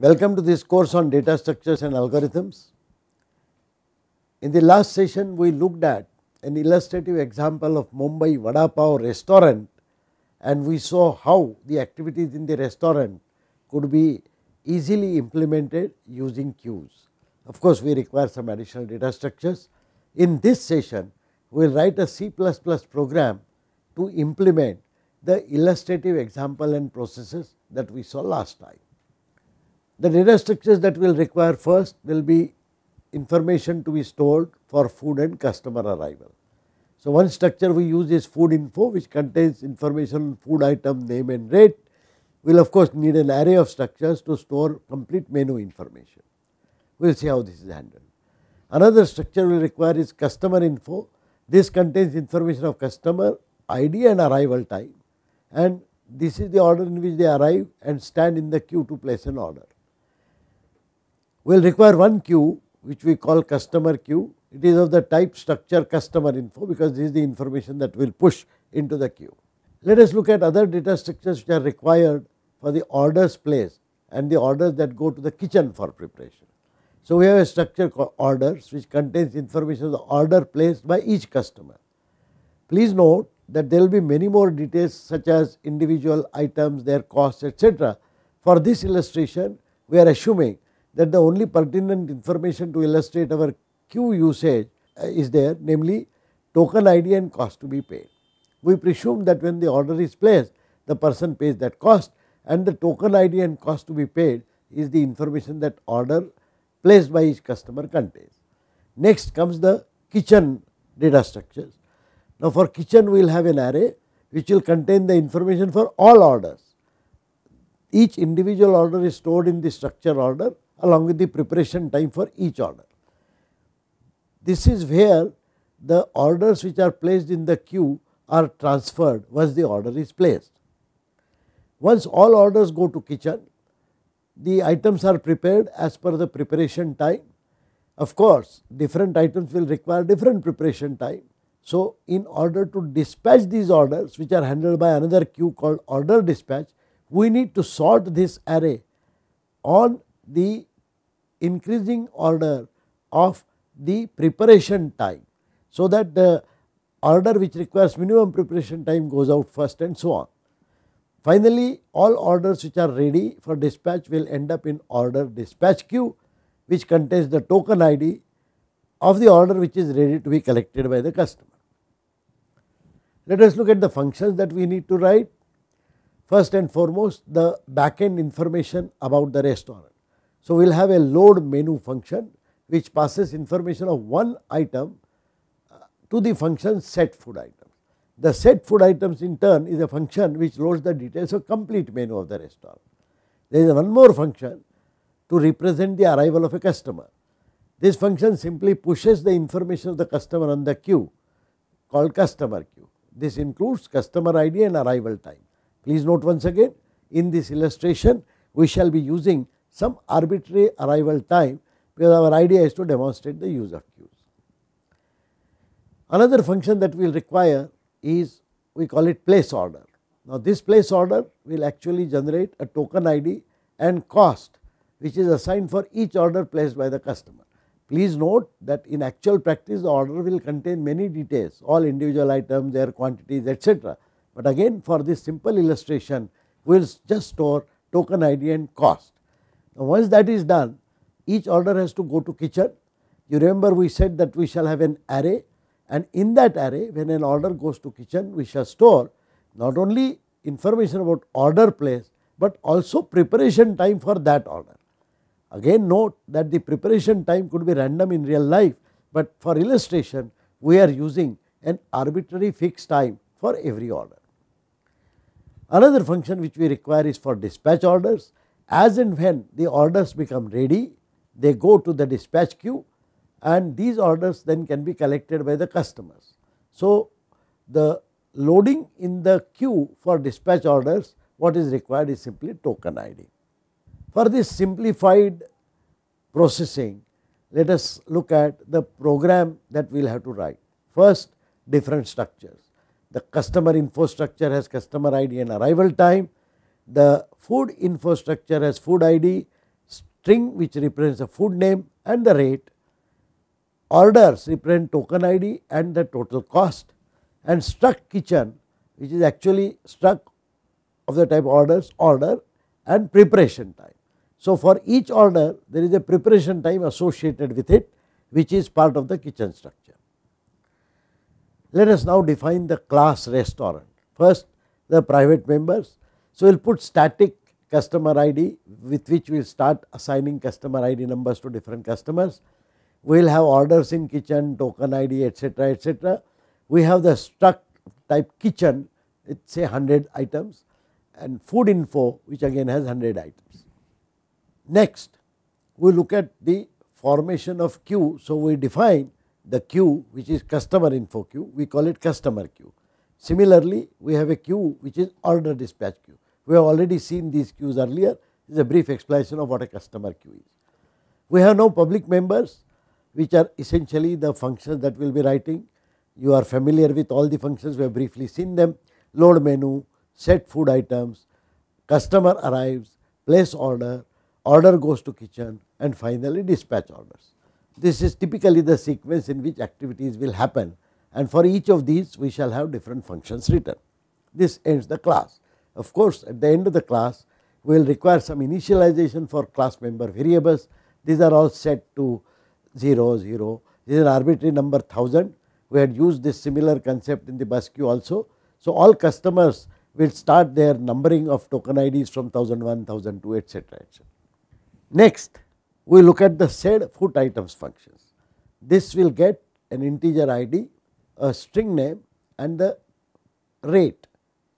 Welcome to this course on data structures and algorithms. In the last session, we looked at an illustrative example of Mumbai Vada Pav restaurant and we saw how the activities in the restaurant could be easily implemented using queues. Of course, we require some additional data structures. In this session, we will write a C++ program to implement the illustrative example and processes that we saw last time. The data structures that we will require first will be information to be stored for food and customer arrival. So, one structure we use is food info which contains information on food item, name and rate. We will of course need an array of structures to store complete menu information. We will see how this is handled. Another structure we will require is customer info. This contains information of customer ID and arrival time and this is the order in which they arrive and stand in the queue to place an order. We will require one queue which we call customer queue. It is of the type structure customer info because this is the information that we will push into the queue. Let us look at other data structures which are required for the orders placed and the orders that go to the kitchen for preparation. So, we have a structure called orders which contains information of the order placed by each customer. Please note that there will be many more details such as individual items, their costs etc. For this illustration, we are assuming that the only pertinent information to illustrate our Q usage uh, is there, namely token ID and cost to be paid. We presume that when the order is placed, the person pays that cost and the token ID and cost to be paid is the information that order placed by each customer contains. Next comes the kitchen data structures. Now for kitchen we will have an array which will contain the information for all orders. Each individual order is stored in the structure order along with the preparation time for each order. This is where the orders which are placed in the queue are transferred once the order is placed. Once all orders go to kitchen, the items are prepared as per the preparation time. Of course, different items will require different preparation time. So, in order to dispatch these orders which are handled by another queue called order dispatch, we need to sort this array on the increasing order of the preparation time. So, that the order which requires minimum preparation time goes out first and so on. Finally, all orders which are ready for dispatch will end up in order dispatch queue which contains the token ID of the order which is ready to be collected by the customer. Let us look at the functions that we need to write. First and foremost the backend information about the restaurant. So, we will have a load menu function which passes information of one item uh, to the function set food items. The set food items in turn is a function which loads the details of complete menu of the restaurant. There is one more function to represent the arrival of a customer. This function simply pushes the information of the customer on the queue called customer queue. This includes customer ID and arrival time. Please note once again in this illustration we shall be using some arbitrary arrival time because our idea is to demonstrate the use of cues. Another function that we will require is we call it place order. Now, this place order will actually generate a token ID and cost which is assigned for each order placed by the customer. Please note that in actual practice the order will contain many details all individual items, their quantities etc. But again for this simple illustration we will just store token ID and cost. Now, once that is done, each order has to go to kitchen. You remember we said that we shall have an array and in that array when an order goes to kitchen we shall store not only information about order place but also preparation time for that order. Again note that the preparation time could be random in real life but for illustration we are using an arbitrary fixed time for every order. Another function which we require is for dispatch orders. As and when the orders become ready, they go to the dispatch queue and these orders then can be collected by the customers. So, the loading in the queue for dispatch orders what is required is simply token ID. For this simplified processing let us look at the program that we will have to write. First different structures. The customer info structure has customer ID and arrival time the food infrastructure as food ID, string which represents the food name and the rate, orders represent token ID and the total cost and struct kitchen which is actually struct of the type orders, order and preparation time. So, for each order there is a preparation time associated with it which is part of the kitchen structure. Let us now define the class restaurant. First the private members so, we will put static customer ID with which we will start assigning customer ID numbers to different customers. We will have orders in kitchen, token ID etc etc. We have the struct type kitchen it say 100 items and food info which again has 100 items. Next we look at the formation of queue. So, we define the queue which is customer info queue we call it customer queue. Similarly, we have a queue which is order dispatch queue. We have already seen these queues earlier. This is a brief explanation of what a customer queue is. We have now public members which are essentially the functions that we will be writing. You are familiar with all the functions, we have briefly seen them. Load menu, set food items, customer arrives, place order, order goes to kitchen and finally dispatch orders. This is typically the sequence in which activities will happen and for each of these we shall have different functions written. This ends the class. Of course, at the end of the class, we will require some initialization for class member variables. These are all set to 0, 0. This is an arbitrary number 1000. We had used this similar concept in the bus queue also. So, all customers will start their numbering of token IDs from 1001, 1002, etc. etc. Next, we look at the said foot items functions. This will get an integer ID, a string name and the rate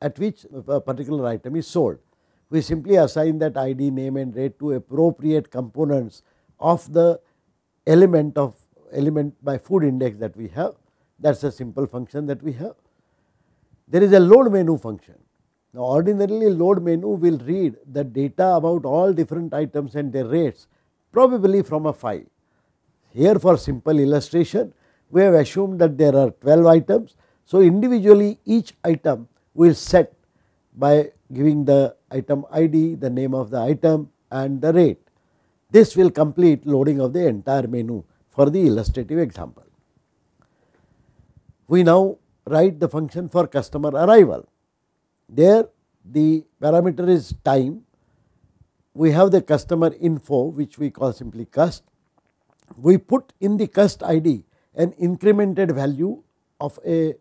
at which a uh, particular item is sold. We simply assign that ID, name and rate to appropriate components of the element of element by food index that we have. That is a simple function that we have. There is a load menu function. Now, ordinarily load menu will read the data about all different items and their rates probably from a file. Here for simple illustration, we have assumed that there are 12 items. So, individually each item we will set by giving the item ID, the name of the item and the rate. This will complete loading of the entire menu for the illustrative example. We now write the function for customer arrival. There the parameter is time, we have the customer info which we call simply cust. We put in the cust ID an incremented value of a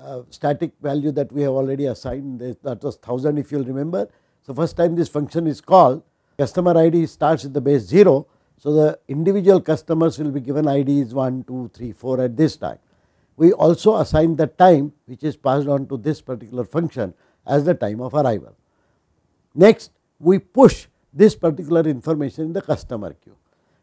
uh, static value that we have already assigned that was 1000 if you will remember. So, first time this function is called customer ID starts with the base 0. So, the individual customers will be given IDs 1, 2, 3, 4 at this time. We also assign the time which is passed on to this particular function as the time of arrival. Next we push this particular information in the customer queue.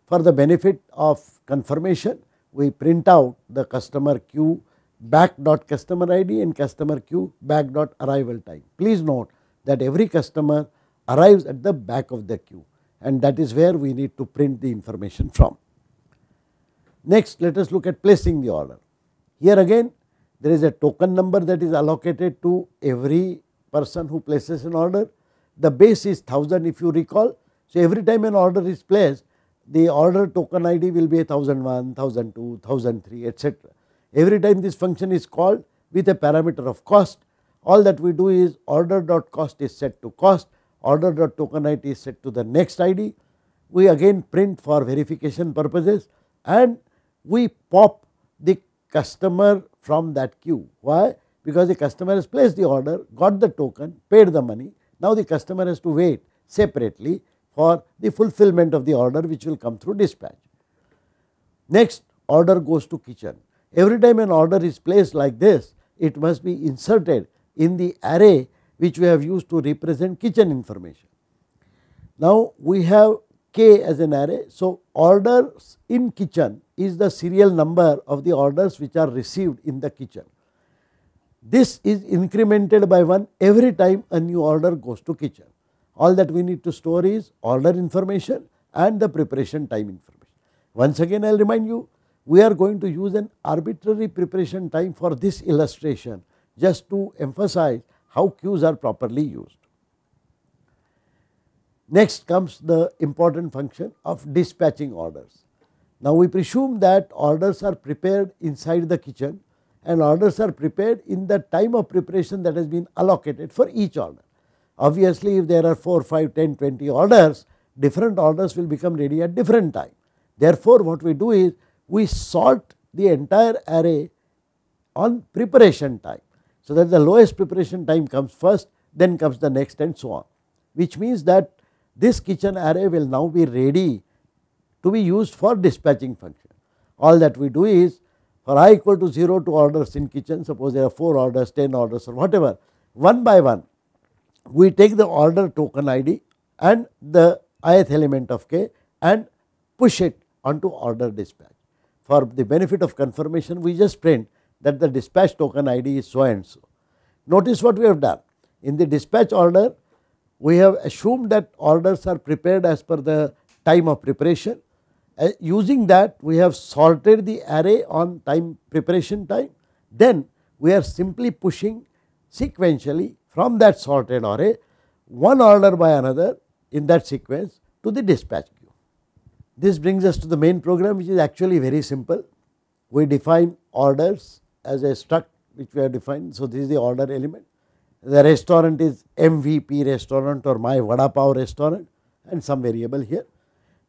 For the benefit of confirmation we print out the customer queue back dot customer ID and customer queue back dot arrival time. Please note that every customer arrives at the back of the queue and that is where we need to print the information from. Next let us look at placing the order. Here again there is a token number that is allocated to every person who places an order. The base is 1000 if you recall. So every time an order is placed the order token ID will be 1001, 1002, 1003 etc. Every time this function is called with a parameter of cost, all that we do is order dot cost is set to cost, order dot token ID is set to the next ID. We again print for verification purposes and we pop the customer from that queue. Why? Because the customer has placed the order, got the token, paid the money. Now the customer has to wait separately for the fulfillment of the order which will come through dispatch. Next order goes to kitchen. Every time an order is placed like this, it must be inserted in the array which we have used to represent kitchen information. Now, we have k as an array. So, orders in kitchen is the serial number of the orders which are received in the kitchen. This is incremented by 1 every time a new order goes to kitchen. All that we need to store is order information and the preparation time information. Once again, I will remind you we are going to use an arbitrary preparation time for this illustration just to emphasize how cues are properly used. Next comes the important function of dispatching orders. Now we presume that orders are prepared inside the kitchen and orders are prepared in the time of preparation that has been allocated for each order. Obviously if there are 4, 5, 10, 20 orders, different orders will become ready at different time. Therefore what we do is we sort the entire array on preparation time. So, that the lowest preparation time comes first then comes the next and so on which means that this kitchen array will now be ready to be used for dispatching function. All that we do is for i equal to 0 to orders in kitchen suppose there are 4 orders 10 orders or whatever one by one we take the order token id and the ith element of k and push it onto order dispatch for the benefit of confirmation, we just print that the dispatch token ID is so and so. Notice what we have done. In the dispatch order, we have assumed that orders are prepared as per the time of preparation. Uh, using that, we have sorted the array on time preparation time. Then we are simply pushing sequentially from that sorted array one order by another in that sequence to the dispatch this brings us to the main program which is actually very simple. We define orders as a struct which we have defined. So, this is the order element. The restaurant is MVP restaurant or my Vada Pav restaurant and some variable here.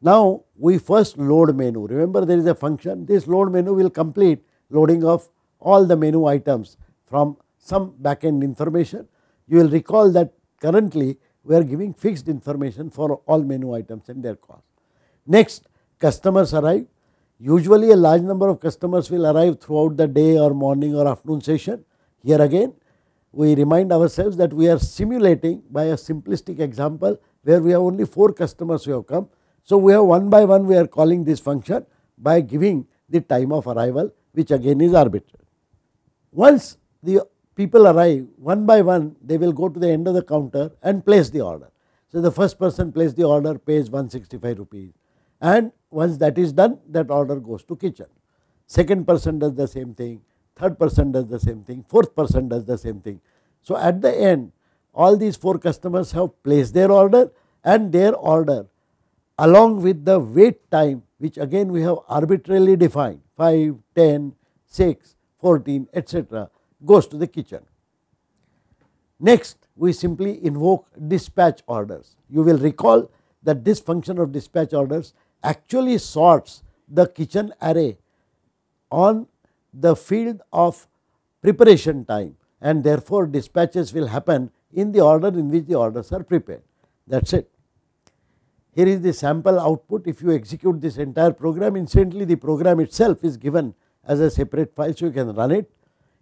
Now, we first load menu. Remember there is a function. This load menu will complete loading of all the menu items from some backend information. You will recall that currently we are giving fixed information for all menu items and their cost. Next, customers arrive. Usually a large number of customers will arrive throughout the day or morning or afternoon session. Here again, we remind ourselves that we are simulating by a simplistic example where we have only 4 customers who have come. So, we have one by one we are calling this function by giving the time of arrival which again is arbitrary. Once the people arrive one by one they will go to the end of the counter and place the order. So, the first person place the order pays 165 rupees, and once that is done that order goes to kitchen. Second person does the same thing, third person does the same thing, fourth person does the same thing. So at the end all these four customers have placed their order and their order along with the wait time which again we have arbitrarily defined 5, 10, 6, 14 etc goes to the kitchen. Next we simply invoke dispatch orders. You will recall that this function of dispatch orders actually sorts the kitchen array on the field of preparation time and therefore dispatches will happen in the order in which the orders are prepared that is it. Here is the sample output if you execute this entire program incidentally the program itself is given as a separate file so you can run it.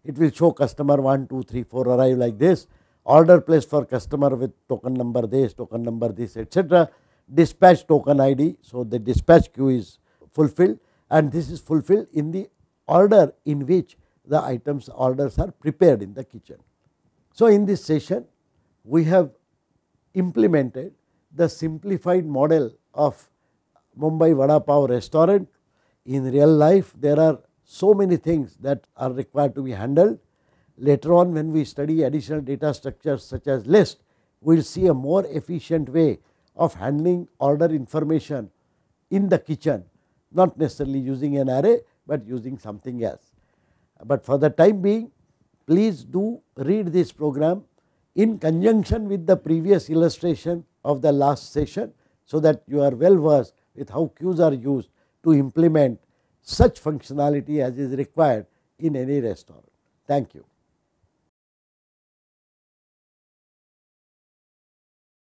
It will show customer 1, 2, 3, 4 arrive like this order place for customer with token number this, token number this etc dispatch token ID. So the dispatch queue is fulfilled and this is fulfilled in the order in which the items orders are prepared in the kitchen. So in this session we have implemented the simplified model of Mumbai Vada Pav restaurant. In real life there are so many things that are required to be handled. Later on when we study additional data structures such as list, we will see a more efficient way of handling order information in the kitchen, not necessarily using an array, but using something else. But for the time being, please do read this program in conjunction with the previous illustration of the last session, so that you are well versed with how queues are used to implement such functionality as is required in any restaurant. Thank you.